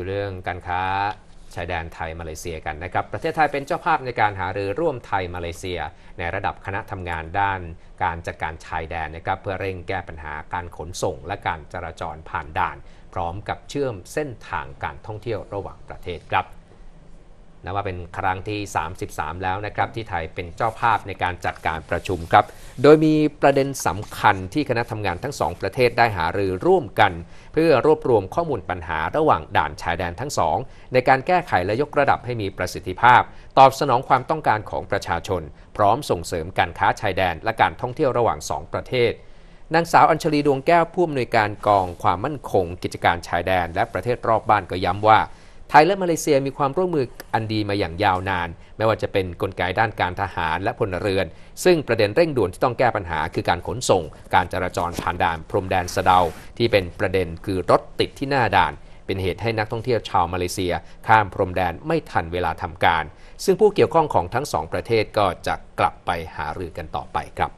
ูืเรื่องการค้าชายแดนไทยมาเลเซียกันนะครับ ประเทศไทยเป็นเจ้าภาพในการหารือร่วมไทยมาเลเซีย ในระดับคณะทำงานด้าน การจัดการชายแดนนะครับเพื่อเร่งแก้ปัญหาการขนส่ง และการจราจรผ่านด่าน พร้อมกับเชื่อมเส้นทางการท่องเที่ยวระหว่างประเทศครับนะว่าเป็นครั้งที่ 33 แล้วนะครับที่ไทยเป็นเจ้าภาพในการจัดการประชุมครับ โดยมีประเด็นสำคัญที่คณะทำงานทั้งสองประเทศได้หารือร่วมกันเพื่อรวบรวมข้อมูลปัญหาระหว่างด่านชายแดนทั้งสองในการแก้ไขและยกระดับให้มีประสิทธิภาพ ตอบสนองความต้องการของประชาชน พร้อมส่งเสริมการค้าชายแดน และการท่องเที่ยวระหว่าง 2 ประเทศ นางสาวอัญชลีดวงแก้วผู้อำนวยการกองความมั่นคง กิจการชายแดน และประเทศรอบบ้านก็ย้ำว่าไทยและมาเลเซียมีความร่วมมืออันดีมาอย่างยาวนาน ไม่ว่าจะเป็นนกลไกด้านการทหารและพลเรือน ซึ่งประเด็นเร่งด่วนที่ต้องแก้ปัญหาคือการขนส่ง การจราจรผ่านด่านพรมแดนสะเดาที่เป็นประเด็นคือรถติดที่หน้าด่าน เป็นเหตุให้นักท่องเที่ยวชาวมาเลเซียข้ามพรมแดนไม่ทันเวลาทำการ ซึ่งผู้เกี่ยวข้องของทั้งสองประเทศก็จะกลับไปหารือกันต่อไปครับ